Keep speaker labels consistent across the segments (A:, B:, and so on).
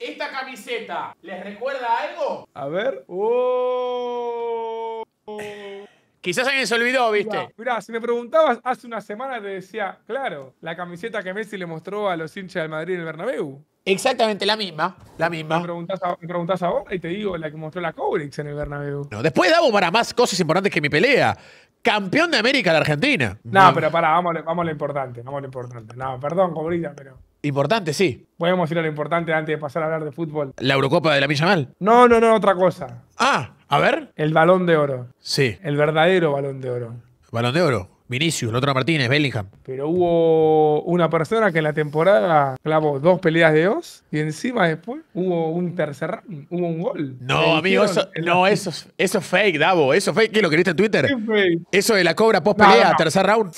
A: ¿Esta camiseta les recuerda algo?
B: A ver. Oh. Quizás alguien se olvidó, ¿viste? Mira, si me preguntabas hace una semana te decía, claro, la camiseta que Messi le mostró a los hinchas del Madrid en el Bernabéu. Exactamente la misma, la misma. Me preguntás, ahora y te digo la que mostró la Cobrix en el Bernabéu. No, después damos para
A: más cosas importantes que mi pelea. Campeón de América la Argentina. No, mm. pero
B: pará, vamos, vamos a lo importante, vamos lo importante. No, perdón, Cobrita, pero Importante, sí. Podemos ir a lo importante antes de pasar a hablar de fútbol.
A: ¿La Eurocopa de la Milla
B: No, no, no, otra cosa. Ah, a ver. El balón de oro. Sí. El verdadero balón de oro.
A: ¿Balón de oro? Vinicius, otro Martínez, Bellingham.
B: Pero hubo una persona que en la temporada clavó dos peleas de dos y encima después hubo un tercer round, hubo un gol. No, amigo, eso,
A: no, eso, es fake, Davo. Eso es fake. ¿Qué lo queriste en Twitter? Eso de la cobra post pelea, tercer round.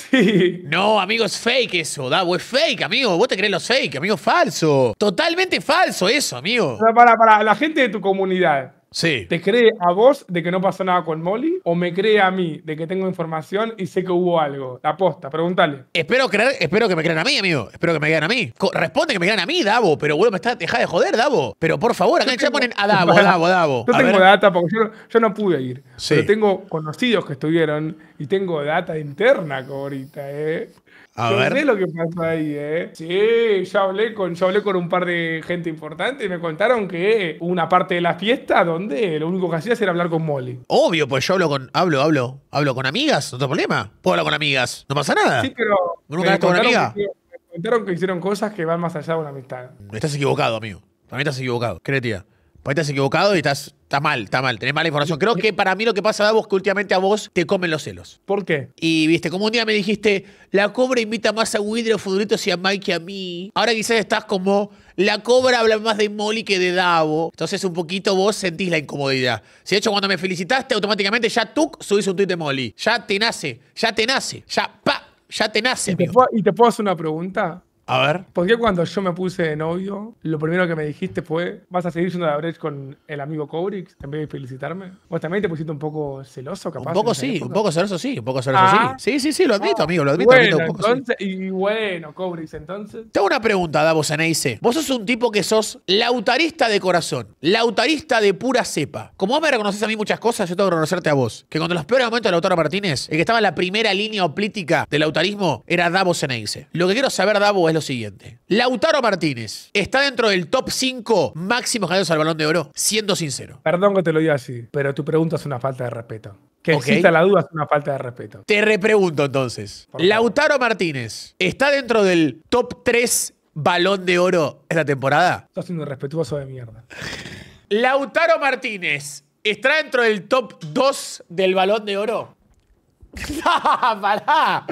A: No, amigo, es fake eso, Davo. Es fake, amigo. Vos te crees los fake, amigo. Falso. Totalmente falso eso,
B: amigo. para, para la gente de tu comunidad. Sí. ¿Te cree a vos de que no pasó nada con Molly o me cree a mí de que tengo información y sé que hubo algo? La posta, pregúntale. Espero creer, espero que me crean a mí, amigo. Espero que me crean a mí. responde que me crean a mí, Davo, pero bueno, me está, deja de joder, Davo. Pero por favor, acá ya ponen a Davo, Davo, Davo. Yo tengo data porque yo, no pude ir. Pero tengo conocidos que estuvieron y tengo data interna, ahorita, ¿eh? A ver. ver. sé lo que pasó ahí, ¿eh? Sí, yo hablé, con, con un par de gente importante y me contaron que una parte de la fiesta donde lo único que hacías era hablar con Molly.
A: Obvio, pues yo hablo con. Hablo, hablo. Hablo con amigas, no tengo problema. Puedo hablar con amigas, no pasa nada. Sí,
B: pero. ¿Nunca con amigas? me contaron que hicieron cosas que van más allá de una amistad.
A: Estás equivocado, amigo. También estás equivocado. tía? Para estás equivocado y estás Está mal, está mal, tenés mala información. Creo que para mí lo que pasa, Davos, que últimamente a vos te comen los celos. ¿Por qué? Y viste, como un día me dijiste, la cobra invita más a Widre, Futuritos y a Mike que a mí. Ahora quizás estás como, la cobra habla más de Molly que de Davo. Entonces un poquito vos sentís la incomodidad. Si de hecho cuando me felicitaste, automáticamente ya tú subís un tuit de Molly. Ya te nace, ya te nace, ya pa, ya te nace.
B: ¿Y te puedo hacer una pregunta? A ver. Porque cuando yo me puse en novio, lo primero que me dijiste fue: ¿vas a seguir siendo la brecha con el amigo Kobrix en vez de felicitarme? Vos también te pusiste un poco celoso, capaz. Un poco sí, un
A: poco celoso sí, un poco celoso sí. Ah. Sí, sí, sí, lo admito, ah. amigo, lo admito. lo admito un entonces,
B: Y bueno, Cobrix, entonces.
A: Tengo una pregunta, Davos Zeneise. Vos sos un tipo que sos lautarista de corazón, lautarista de pura cepa. Como vos me reconoces a mí muchas cosas, yo tengo que reconocerte a vos. Que cuando los peores momentos de la autora Martínez, el que estaba en la primera línea oplítica del lautarismo era Davos Eneice. Lo que quiero saber, Davos, es lo siguiente. Lautaro
B: Martínez
A: está dentro del top 5
B: máximos ganados al balón de oro, siendo sincero. Perdón que te lo diga así, pero tu pregunta es una falta de respeto. Que okay. exista la duda es una falta de respeto.
A: Te repregunto entonces. Lautaro Martínez está dentro del top 3 balón de oro esta temporada. Estás siendo irrespetuoso de mierda. Lautaro Martínez está dentro del top 2 del balón de oro. ¡Pará!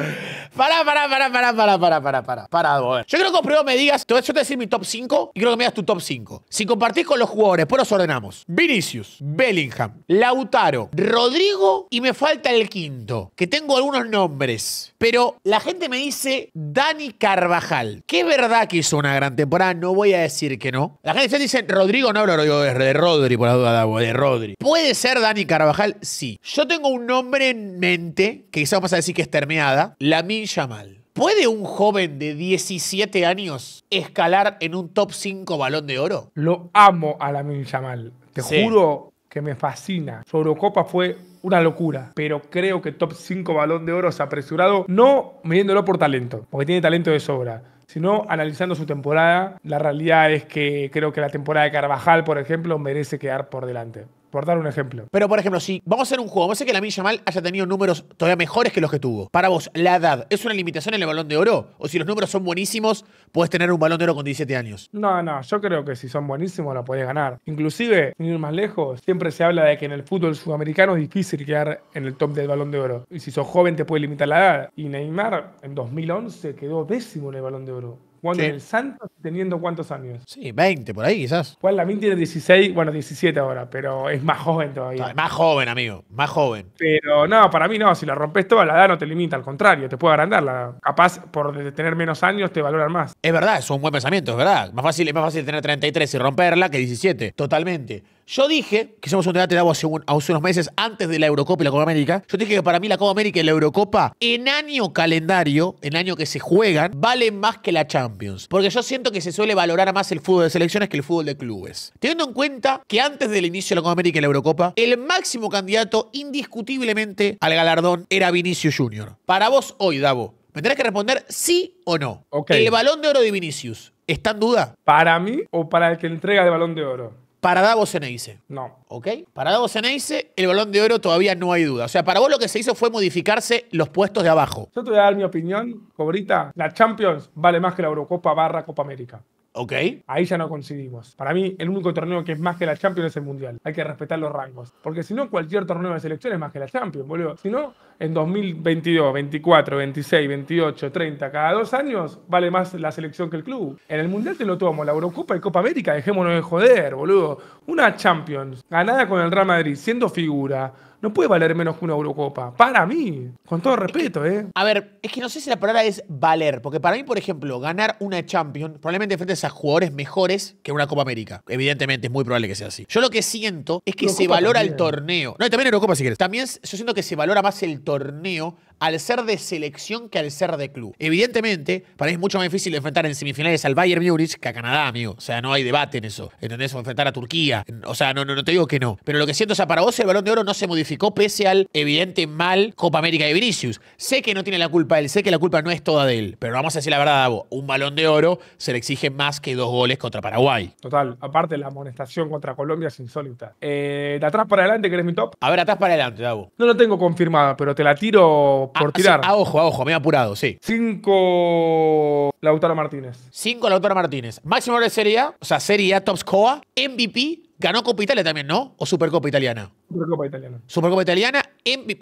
A: Para, para, para, para, para, para, para, para. Para, Yo creo que primero me digas, yo te voy a decir mi top 5 y creo que me digas tu top 5. Si compartís con los jugadores, pues los ordenamos. Vinicius, Bellingham, Lautaro, Rodrigo y me falta el quinto, que tengo algunos nombres. Pero la gente me dice Dani Carvajal. ¿Qué verdad que hizo una gran temporada, no voy a decir que no. La gente dice Rodrigo, no, no, de Rodri, por la duda, de Rodri. ¿Puede ser Dani Carvajal? Sí. Yo tengo un nombre en mente, que quizás vamos a decir que es termeada. Lamin Yamal. ¿Puede un joven de 17 años escalar en un top 5 balón de oro?
B: Lo amo a Lamin Yamal. Te juro que me fascina. Su Eurocopa fue una locura, pero creo que top 5 balón de oro se ha apresurado, no midiéndolo por talento, porque tiene talento de sobra, sino analizando su temporada. La realidad es que creo que la temporada de Carvajal, por ejemplo, merece quedar por delante por dar un ejemplo. Pero, por ejemplo, si vamos a hacer un juego, vamos
A: a que la Milla Mal haya tenido números todavía mejores que los que tuvo. Para vos, la edad, ¿es una limitación en el balón de oro? ¿O si los números son buenísimos, puedes tener un balón de oro con 17 años?
B: No, no, yo creo que si son buenísimos, lo podés ganar. Inclusive, sin ir más lejos, siempre se habla de que en el fútbol sudamericano es difícil quedar en el top del balón de oro. Y si sos joven, te puede limitar la edad. Y Neymar, en 2011, quedó décimo en el balón de oro jugando el Santos teniendo cuántos años. Sí, 20 por ahí quizás. Juan Lamín tiene 16, bueno, 17 ahora, pero es más joven todavía. más joven, amigo, más joven. Pero no, para mí no, si la rompes toda la edad no te limita, al contrario, te puede agrandar. capaz por tener menos años te valoran más. Es verdad, es un buen pensamiento, es verdad. Más fácil, es más fácil
A: tener 33 y romperla que 17, totalmente. Yo dije, que hicimos un debate de hace, hace, unos meses antes de la Eurocopa y la Copa América, yo dije que para mí la Copa América y la Eurocopa en año calendario, en año que se juegan, valen más que la Champions. Porque yo siento que se suele valorar más el fútbol de selecciones que el fútbol de clubes. Teniendo en cuenta que antes del inicio de la Copa América y la Eurocopa, el máximo candidato indiscutiblemente al galardón era Vinicius Junior. Para vos hoy, Davo, me que responder sí o no. El balón de oro de Vinicius. ¿Está en duda? Para mí o para el que entrega el balón de oro. Para Davos Ceneice. No. ¿Ok? Para Davos Ceneice, el balón de oro todavía no hay duda. O sea, para vos lo que se hizo fue modificarse los puestos de abajo.
B: Yo te voy a dar mi opinión, cobrita. La Champions vale más que la Eurocopa barra Copa América. Ok. Ahí ya no coincidimos. Para mí, el único torneo que es más que la Champions es el Mundial. Hay que respetar los rangos. Porque si no, cualquier torneo de selección es más que la Champions, boludo. Si no, en 2022, 24, 26, 28, 30, cada dos años vale más la selección que el club. En el Mundial te lo tomo, la Eurocopa y Copa América, dejémonos de joder, boludo. Una Champions ganada con el Real Madrid, siendo figura no puede valer menos que una Eurocopa. Para mí, con todo respeto, ¿eh?
A: A ver, es que no sé si la palabra es valer, porque para mí, por ejemplo, ganar una Champions probablemente frente a jugadores mejores que una Copa América. Evidentemente, es muy probable que sea así. Yo lo que siento es que se valora el torneo. No, y también Eurocopa si quieres. También yo siento que se valora más el torneo al ser de selección que al ser de club. Evidentemente, para mí es mucho más difícil enfrentar en semifinales al Bayern Múnich que a Canadá, amigo. O sea, no hay debate en eso. ¿Entendés? O enfrentar a Turquía. O sea, no, no, te digo que no. Pero lo que siento, es sea, para vos el balón de oro no se modifica pese al evidente mal Copa América de Vinicius. Sé que no tiene la culpa él, sé que la culpa no es toda de él, pero vamos a decir la verdad, Davo, un balón de oro se le exige más que dos goles contra Paraguay.
B: Total, aparte la amonestación contra Colombia es insólita. Eh, de atrás para adelante, ¿querés mi top? A ver, atrás para adelante, Davo. No lo tengo confirmada, pero te la tiro por ah, tirar. a ojo, a ojo, me he apurado, sí. Cinco Lautaro Martínez. Cinco Lautaro Martínez. Máximo de serie, o sea, Serie A, top score,
A: MVP, Ganó Copa Italia también, ¿no? ¿O Supercopa Italiana?
B: Supercopa Italiana.
A: Supercopa Italiana,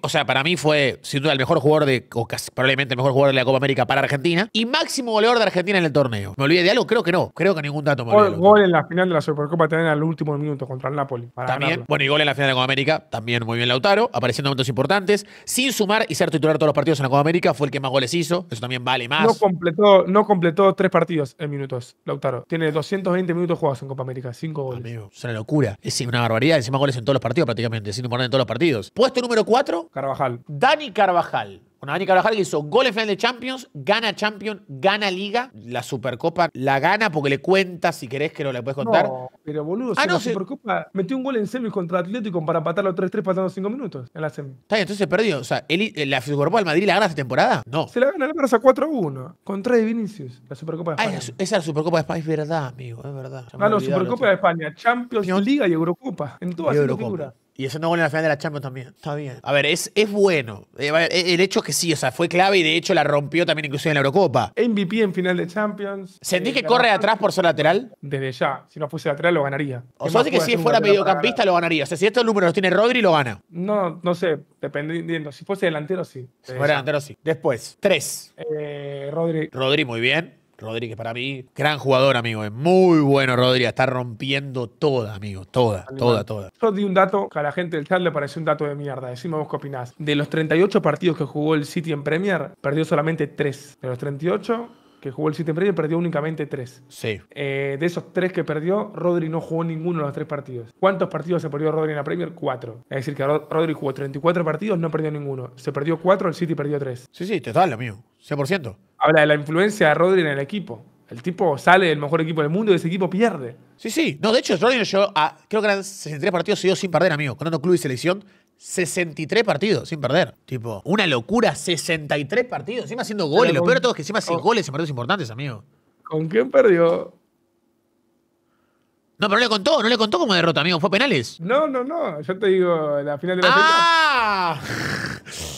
A: o sea, para mí fue sin duda el mejor jugador de, o casi, probablemente el mejor jugador de la Copa América para Argentina y máximo goleador de Argentina en el torneo. ¿Me olvidé de algo? Creo que no. Creo que ningún dato me olvidé.
B: Gol, en la final de la Supercopa Italiana al último minuto contra el Napoli.
A: también, bueno, y gol en la final de la Copa América, también muy bien Lautaro, apareciendo momentos importantes, sin sumar y ser titular todos los partidos en la Copa América, fue el que más goles hizo, eso también vale más. No
B: completó, no completó tres partidos en minutos, Lautaro. Tiene 220 minutos jugados en Copa América, cinco goles.
A: es una locura, es una barbaridad, encima goles en todos los partidos prácticamente realmente, por en todos los partidos. Puesto número 4. Carvajal. Dani Carvajal. Bueno, Dani Carvajal que hizo en final de Champions, gana Champions, gana Liga, la Supercopa la gana porque le cuenta, si querés que lo le puedes contar. No, pero
B: boludo, ah, si no, la Supercopa metió un gol en semi contra Atlético para los 3-3 pasando 5 minutos en la semi.
A: Está bien, entonces perdió. O sea, el, la Supercopa del Madrid la gana esta temporada.
B: No. Se la gana la Barça 4-1 contra de Vinicius, la Supercopa de ah, España. esa es la Supercopa de España, es verdad, amigo, es verdad. la ah, no, Supercopa de España, Champions, Liga y Eurocopa en todas las y ese no gol en
A: la final de la Champions también. Está bien. A ver, es, es bueno. Eh, eh, el hecho es que sí, o sea, fue clave y de hecho la rompió también inclusive en la Eurocopa.
B: MVP en final de Champions. ¿Sentí eh, que corre atrás
A: por ser lateral? Desde ya. Si no fuese lateral, lo ganaría. O sea, que si fuera mediocampista, lo ganaría. O sea, si estos números los tiene Rodri, lo gana.
B: No, no sé. Dependiendo. Si fuese delantero, sí. Si fuera delantero, sí. Después, tres. Rodri. Rodri, muy bien. Rodri, que para mí,
A: gran jugador, amigo. Es muy bueno, Rodri. Está rompiendo
B: toda, amigo. Toda, toda, toda. Yo di un dato que a la gente del chat le pareció un dato de mierda. Decime vos qué opinás. De los 38 partidos que jugó el City en Premier, perdió solamente 3. De los 38, que jugó el City en Premier, perdió únicamente 3. Sí. Eh, de esos 3 que perdió, Rodri no jugó ninguno de los 3 partidos. ¿Cuántos partidos se perdió Rodri en la Premier? 4. Es decir, que Rodri jugó 34 partidos, no perdió ninguno. Se perdió 4, el City perdió 3. Sí, sí, te total, amigo. 100% habla de la influencia de Rodri en el equipo. El tipo sale del mejor equipo del mundo y ese equipo pierde. Sí, sí. No, de hecho,
A: Rodri yo ah, Creo que eran 63 partidos seguidos sin perder, amigo. otro club y selección, 63 partidos sin perder. Tipo, una locura, 63 partidos. Encima haciendo goles. Pero Lo peor de todo es que encima sin goles en partidos importantes, amigo. ¿Con quién perdió? No, pero no le contó, no le contó como derrota, amigo. ¿Fue penales?
B: No, no, no. Yo te digo, la final de la ¡Ah!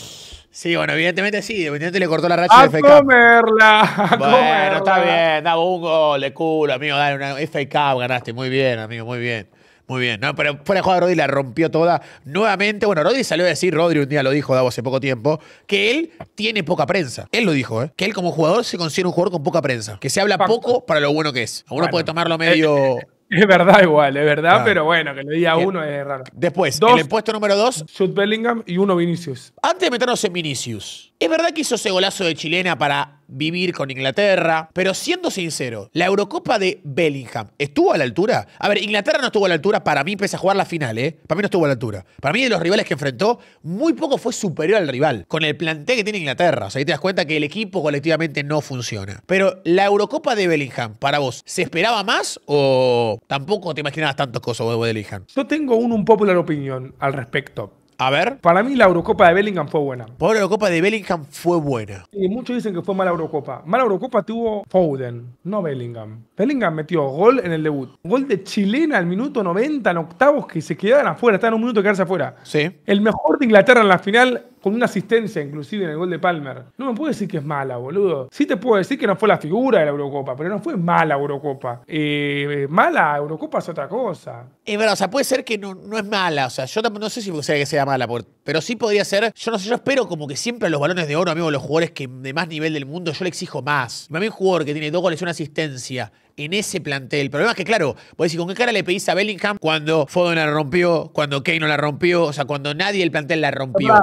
A: Sí, bueno,
B: evidentemente sí, evidentemente
A: le cortó la racha a de FK.
B: Comerla, a bueno, está bien,
A: daba un gol de culo, amigo, dale una FK ganaste, muy bien, amigo, muy bien. Muy bien, no, pero fuera de juego Rodri la rompió toda nuevamente. Bueno, Rodri salió a decir, Rodri un día lo dijo Davo hace poco tiempo, que él tiene poca prensa. Él lo dijo, ¿eh? que él como jugador se considera un jugador con poca prensa, que se habla poco para lo bueno que es. Uno puede tomarlo medio... Eh, Es verdad igual, es verdad, pero bueno, que le diga eh, uno es raro. Después, el puesto número dos. Jude Bellingham y uno Vinicius. Antes de meternos en Vinicius, es verdad que hizo ese golazo de chilena para vivir con Inglaterra, pero siendo sincero, la Eurocopa de Bellingham estuvo a la altura. A ver, Inglaterra no estuvo a la altura, para mí, pese a jugar la final, ¿eh? Para mí no estuvo a la altura. Para mí, de los rivales que enfrentó, muy poco fue superior al rival, con el plantel que tiene Inglaterra. O sea, ahí te das cuenta que el equipo colectivamente no funciona. Pero la Eurocopa de Bellingham, para vos, ¿se esperaba más o tampoco te imaginabas tantas cosas de Bellingham?
B: Yo tengo un, un popular opinión al respecto. A ver. Para mí la Eurocopa de Bellingham fue buena. Por la Eurocopa de Bellingham fue buena. Y muchos dicen que fue mala Eurocopa. Mala Eurocopa tuvo Foden, no Bellingham. Bellingham metió gol en el debut. Gol de chilena al minuto 90 en octavos que se quedaban afuera. Estaban un minuto de quedarse afuera. Sí. El mejor de Inglaterra en la final con una asistencia inclusive en el gol de Palmer. No me puedo decir que es mala, boludo. Sí te puedo decir que no fue la figura de la Eurocopa, pero no fue mala Eurocopa. Eh, eh, mala Eurocopa es otra cosa.
A: Es eh, verdad, o sea, puede ser que no, es mala. O sea, yo no sé si sea que sea mala, pero sí podría ser. Yo no sé, yo espero como que siempre los balones de oro, amigo, los jugadores que de más nivel del mundo, yo le exijo más. mí, un jugador que tiene dos goles y una asistencia en ese plantel. El problema es que, claro, vos decís, ¿con qué cara le pedís a Bellingham cuando Foden la rompió, cuando Kane no la rompió, o sea, cuando nadie del plantel la rompió?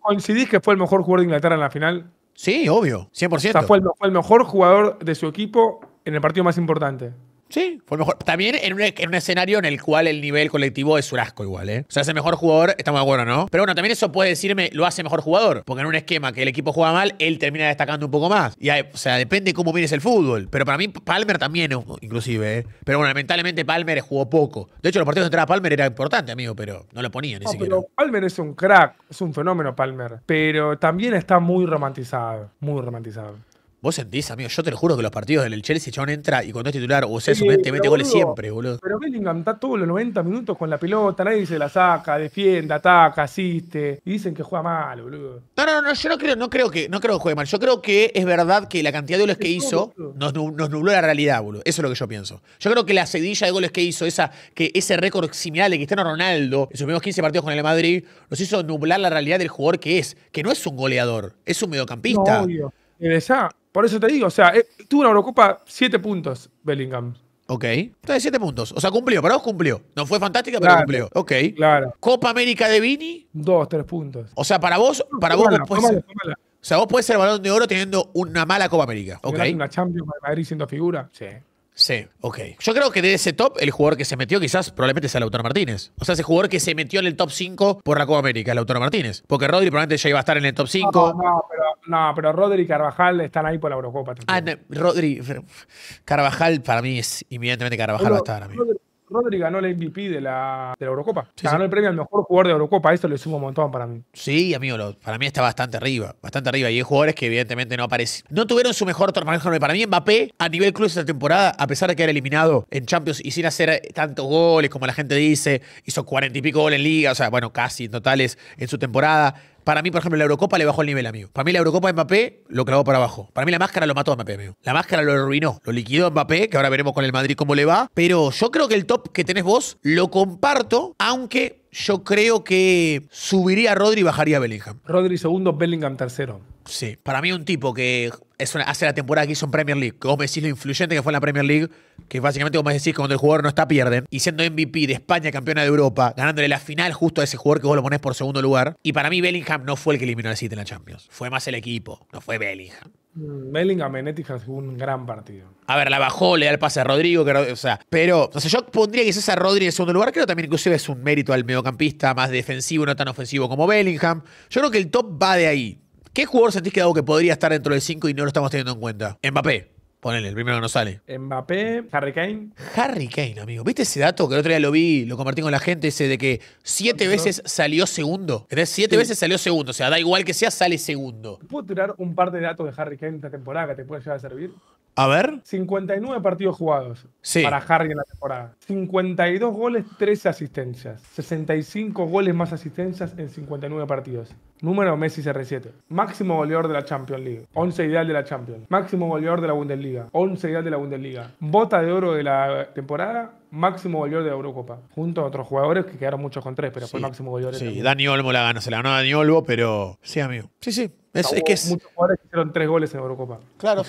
B: ¿Coincidís que fue el mejor jugador de Inglaterra en la final? Sí, obvio, 100%. O sea, fue el mejor jugador de su equipo en el partido más importante. Sí, fue mejor.
A: También en un, escenario en el cual el nivel colectivo es su asco igual, ¿eh? O sea, es mejor jugador, está muy bueno, ¿no? Pero bueno, también eso puede decirme, lo hace mejor jugador. Porque en un esquema que el equipo juega mal, él termina destacando un poco más. Y, o sea, depende cómo mires el fútbol. Pero para mí, Palmer también, inclusive, ¿eh? Pero bueno, lamentablemente Palmer jugó poco.
B: De hecho, los partidos de entrada Palmer era importante, amigo, pero no lo
A: ponían ni no, Pero Palmer es un crack,
B: es un fenómeno Palmer. Pero también está muy romantizado, muy romantizado. Vos sentís,
A: amigo, yo te lo juro que los partidos del Chelsea, chabón entra y cuando es titular o sea, mete goles siempre, boludo.
B: Pero Bellingham está todos los 90 minutos con la pelota, nadie dice la saca, defiende, ataca, asiste. Y dicen que juega mal, boludo.
A: No, no, no, yo no creo, no creo que, no creo que juegue mal. Yo creo que es verdad que la cantidad de goles que hizo nos, nubló la realidad, boludo. Eso es lo que yo pienso. Yo creo que la cedilla de goles que hizo, esa, que ese récord similar de Cristiano Ronaldo en sus primeros 15 partidos con el Madrid, nos hizo nublar la realidad del jugador que es, que no es un goleador, es un mediocampista. No, obvio.
B: Esa, por eso te digo, o sea, tú eh, tuvo una Eurocopa 7 puntos, Bellingham. Ok. Entonces, 7 puntos. O sea, cumplió. Para vos
A: cumplió. No fue fantástica, pero cumplió. Ok. Claro. Copa América de Vini. 2, 3 puntos. O sea, para vos, para vos, O sea, vos puedes ser balón de oro teniendo una mala Copa América. Ok.
B: Una Champions de Madrid siendo figura. Sí. Sí, ok.
A: Yo creo que de ese top, el jugador que se metió quizás probablemente sea autor Martínez. O sea, ese jugador que se metió en el top 5 por la Copa América, el autor Martínez. Porque Rodri probablemente ya iba a estar en el top 5.
B: No, pero, no, Rodri y Carvajal están ahí por la Eurocopa. Ah, Rodri.
A: Carvajal para mí es, inmediatamente Carvajal va a estar. a
B: Rodri, Rodri ganó el MVP de la, de la Eurocopa. ganó el premio al mejor jugador de Eurocopa. Esto le sumo un montón para mí.
A: Sí, amigo, para mí está bastante arriba. Bastante arriba. Y hay jugadores que evidentemente no aparecen. No tuvieron su mejor torneo. Para mí, Mbappé, a nivel club esta temporada, a pesar de que era eliminado en Champions y sin hacer tantos goles como la gente dice, hizo cuarenta y pico goles en Liga. O sea, bueno, casi en totales en su temporada para mí, por ejemplo, la Eurocopa le bajó el nivel a Para mí, la Eurocopa de Mbappé lo clavó para abajo. Para mí, la máscara lo mató a Mbappé, La máscara lo arruinó. Lo liquidó a Mbappé, que ahora veremos con el Madrid cómo le va. Pero yo creo que el top que tenés vos lo comparto, aunque yo creo que subiría a Rodri y bajaría a
B: Bellingham. Rodri segundo, Bellingham tercero. Sí,
A: para mí un tipo que hace la temporada que hizo en Premier League, que vos me decís lo influyente que fue en la Premier League, que básicamente vos me decís cuando el jugador no está pierden, y siendo MVP de España, campeona de Europa, ganándole la final justo a ese jugador que vos lo ponés por segundo lugar, y para mí Bellingham no fue el que eliminó al City en la Champions, fue más el equipo, no fue Bellingham.
B: Mm, Bellingham en Etihad jugó un gran partido.
A: A ver, la bajó, le da el pase a Rodrigo, o sea, pero, o sea, yo pondría quizás a Rodrigo en segundo lugar, creo también inclusive es un mérito al mediocampista más defensivo, no tan ofensivo como Bellingham. Yo creo que el top va de ahí. ¿Qué jugador sentís que que podría estar dentro del 5 y no lo estamos teniendo en cuenta? Mbappé. Ponele, el primero que nos sale.
B: Mbappé, Harry Kane. Harry Kane,
A: amigo. ¿Viste ese dato que el otro día lo vi, lo compartí con la gente, ese de que siete veces salió segundo? ¿Entendés? Siete veces salió segundo. O sea, da igual que sea, sale segundo.
B: ¿Puedo tirar un par de datos de Harry Kane esta temporada que te puede llegar a servir? A ver. 59 partidos jugados para Harry en la temporada. 52 goles, 13 asistencias. 65 goles más asistencias en 59 partidos. Número Messi CR7. Máximo goleador de la Champions League. 11 ideal de la Champions. Máximo goleador de la Bundesliga. 11 ideal de la Bundesliga. Bota de oro de la temporada. Máximo goleador de la Eurocopa. Junto a otros jugadores que quedaron muchos con tres, pero fue el máximo goleador. Sí, de la
A: Dani Olmo la ganó. Se la ganó Dani Olmo, pero sí, amigo.
B: Sí, sí. Es, que es... Muchos jugadores hicieron tres goles en Eurocopa. Claro.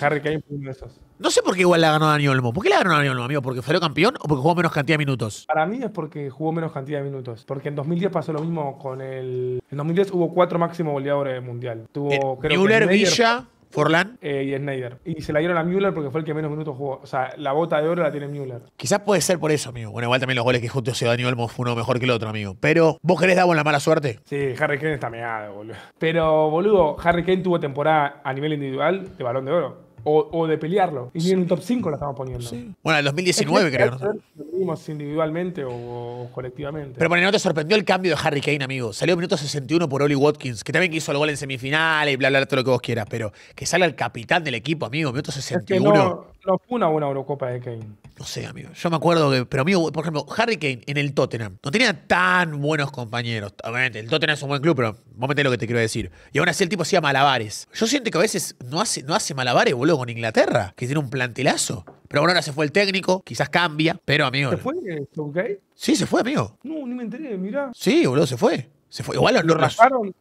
A: No sé por qué igual la ganó Dani Olmo. ¿Por qué la ganó Dani Olmo, amigo? ¿Porque fue campeón o porque jugó menos cantidad de minutos?
B: Para mí es porque jugó menos cantidad de minutos. Porque en 2010 pasó lo mismo con el. En 2010 hubo cuatro máximo goleador mundial. Tuvo, eh, Müller, Villa, Forlán. Eh, y Snyder. Y se la dieron a Müller porque fue el que menos minutos jugó. O sea, la bota de oro la tiene Müller. Quizás puede ser por eso,
A: amigo. Bueno, igual también los goles que justo se dio Olmo fue uno mejor que el otro, amigo. Pero,
B: ¿vos querés dar la mala suerte? Sí, Harry Kane está meado, boludo. Pero, boludo, Harry Kane tuvo temporada a nivel individual de balón de oro. O, de pelearlo. Y ni en un top 5 la estamos poniendo. Sí. Bueno, el 2019 que creo. Lo individualmente o, colectivamente.
A: Pero bueno, ¿no te sorprendió el cambio de Harry Kane, amigo? Salió minuto 61 por Oli Watkins, que también quiso el gol en semifinales y bla, bla, bla, todo lo que vos quieras. Pero que salga el capitán del equipo, amigo, minuto
B: 61. No fue una buena Eurocopa de Kane. No sé, amigo.
A: Yo me acuerdo que. Pero, amigo, por ejemplo, Harry Kane en el Tottenham no tenía tan buenos compañeros. Obviamente, el Tottenham es un buen club, pero vos metés lo que te quiero decir. Y aún así el tipo hacía malabares. Yo siento que a veces no hace, no hace malabares, boludo, con Inglaterra, que tiene un plantelazo. Pero bueno, ahora se fue el técnico, quizás cambia, pero amigo. ¿Se fue ok? Sí, se fue, amigo.
B: No, ni me enteré, mirá. Sí,
A: boludo, se fue. Se fue. Igual lo,
B: rajaron,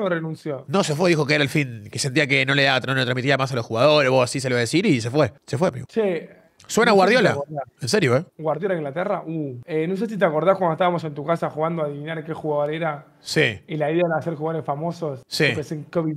B: lo renunció.
A: No, se fue, dijo que era el fin, que sentía que no le no transmitía más a los jugadores, O así se lo iba a decir y se fue. Se fue,
B: Suena Guardiola. ¿En serio, eh? Guardiola Inglaterra. Uh. Eh, no sé si te acordás cuando estábamos en tu casa jugando a adivinar qué jugador era. Sí. Y la idea era hacer jugadores famosos. Sí. en Kobe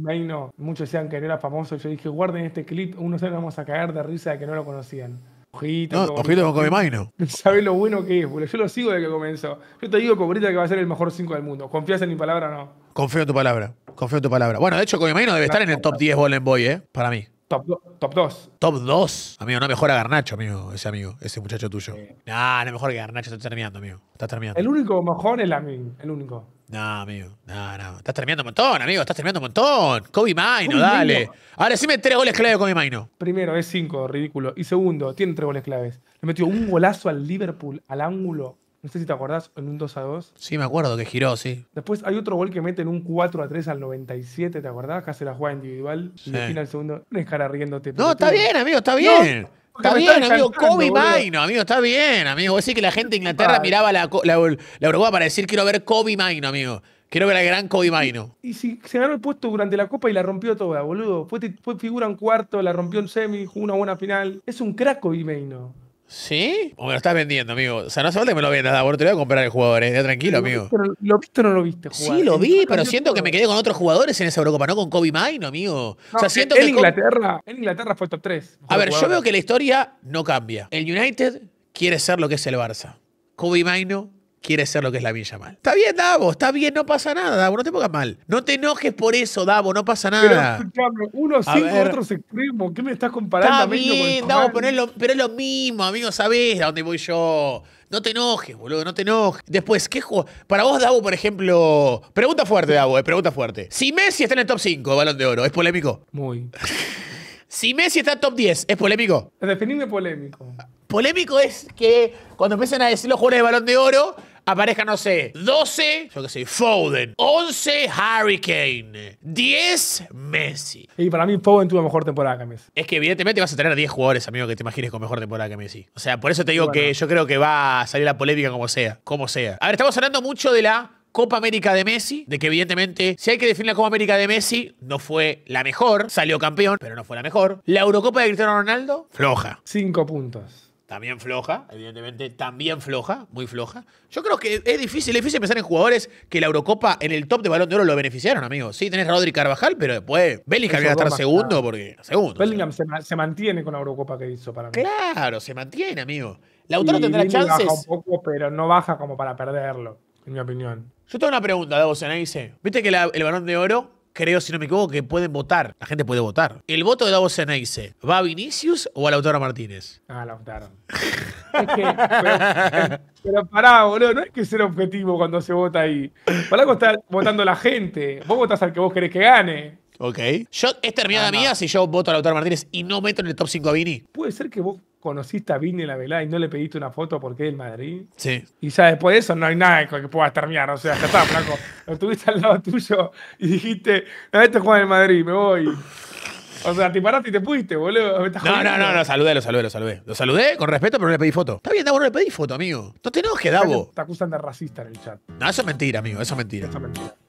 B: Muchos decían que no era famoso. Yo dije, guarden este clip. uno Unos vamos a caer de risa de que no lo conocían. Ojito. No, con, ojito con Sabes lo bueno que es, boludo. Yo lo sigo desde que comenzó. Yo te digo, Cobrita, que va a ser el mejor 5 del mundo. ¿Confías en mi palabra o no?
A: Confío en tu palabra. Confío en tu palabra. Bueno, de hecho, Comemaino debe estar en el top 10 Golden Boy, ¿eh? Para mí.
B: Top 2.
A: Top 2. Amigo, no mejora Garnacho, amigo, ese amigo, ese muchacho tuyo. No, no mejor que Garnacho, está terminando, amigo. Estás terminando.
B: El único mejor es Lamin, el único.
A: No, amigo. No, no. Estás terminando un montón, amigo. Estás terminando un montón. Kobe Maino, dale. ahora sí me tres goles clave con Kobe Maino.
B: Primero, es cinco, ridículo. Y segundo, tiene tres goles claves. Le metió un golazo al Liverpool, al ángulo, no sé si te acordás, en un 2 a 2.
A: Sí, me acuerdo que giró, sí.
B: Después hay otro gol que mete en un 4 a 3 al 97, ¿te acordás? Que hace la jugada individual y al al segundo. No es cara riéndote. No, está bien, amigo, está bien. está bien, amigo, Kobe Maino,
A: amigo, está bien, amigo. Vos decir que la gente de Inglaterra miraba la, la, para decir quiero ver Kobe Maino, amigo. Quiero ver al gran Kobe Maino.
B: Y, si se ganó el puesto durante la Copa y la rompió toda, boludo. Fue, figura en cuarto, la rompió en semi, jugó una buena final. Es un crack Kobe Maino.
A: ¿Sí? O me lo estás vendiendo, amigo. O sea, no se falta que me lo vendas, la Te voy a comprar el jugador, ¿eh? tranquilo, amigo.
B: ¿Lo viste o no lo viste jugar? Sí, lo vi, pero siento que me quedé con
A: otros jugadores en esa Europa, no con Kobe Maino, amigo. o sea, eh, siento en, que. En Inglaterra,
B: en Inglaterra fue top 3. A ver, yo veo
A: que la historia no cambia. El United quiere ser lo que es el Barça. Kobe Maino quiere ser lo que es la Villa Mal. Está bien, Davo, está bien, no pasa nada, Davo, no te pongas mal. No te enojes por eso, Davo, no pasa nada. Pero uno uno cinco otros
B: extremos, ¿qué me estás comparando?
A: Está bien, Davo, pero es, lo, mismo, amigo, sabés a dónde voy yo. No te enojes, boludo, no te enojes. Después, ¿qué juego? Para vos, Davo, por ejemplo. Pregunta fuerte, Davo, eh, pregunta fuerte. Si Messi está en el top 5, balón de oro, ¿es polémico? Muy. si Messi está en top 10, ¿es polémico? Definirme polémico. Polémico es que cuando empiezan a decir los jugadores de balón de oro, aparezca, no sé, 12,
B: yo qué sé, Foden,
A: 11, Hurricane Kane,
B: 10, Messi. Y para mí Foden tuvo mejor temporada que Messi.
A: Es que evidentemente vas a tener 10 jugadores, amigo, que te imagines con mejor temporada que Messi. O sea, por eso te digo que yo creo que va a salir la polémica como sea, como sea. A ver, estamos hablando mucho de la Copa América de Messi, de que evidentemente, si hay que definir la Copa América de Messi, no fue la mejor, salió campeón, pero no fue la mejor. La Eurocopa de Cristiano Ronaldo,
B: floja. Cinco puntos
A: también floja, evidentemente, también floja, muy floja. Yo creo que es difícil, difícil pensar en jugadores que la Eurocopa en el top de balón de oro lo beneficiaron, amigo. Sí, tenés Rodri Carvajal, pero después Bellingham iba a estar segundo porque.
B: Segundo. Bellingham se, mantiene con la Eurocopa que hizo para mí. Claro, se mantiene, amigo. La autora tendrá chances. un poco, pero no baja como para perderlo, en mi opinión.
A: Yo tengo una pregunta de vos, dice, Viste que el balón de oro creo, si no me equivoco, que pueden votar. La gente puede votar. El voto de Davos Ceneice, ¿va a Vinicius
B: o a Lautaro Martínez? Ah, Lautaro. es que, pero, pará, boludo, no hay que ser objetivo cuando se vota ahí. Para algo está votando la gente. Vos votás al que vos querés que gane. Ok. Yo, ¿Es terminada ah, mía si yo voto a Lautaro Martínez y no meto en el top 5 a Vini? Puede ser que vos conociste a Vini la velada y no le pediste una foto porque es el Madrid. Sí. Y ya después de eso no hay nada que pueda terminar. O sea, ya está, Franco. Lo tuviste al lado tuyo y dijiste, no, este juega en Madrid, me voy. O sea, te paraste y te fuiste, boludo. no, no, no, no, saludé,
A: lo saludé, lo saludé. Lo saludé con respeto, pero no le pedí foto.
B: Está bien, Davo, no le pedí foto, amigo. No te enojes, Davo. Te acusan de racista en el chat.
A: No, eso es mentira, amigo, eso es mentira. Eso es mentira.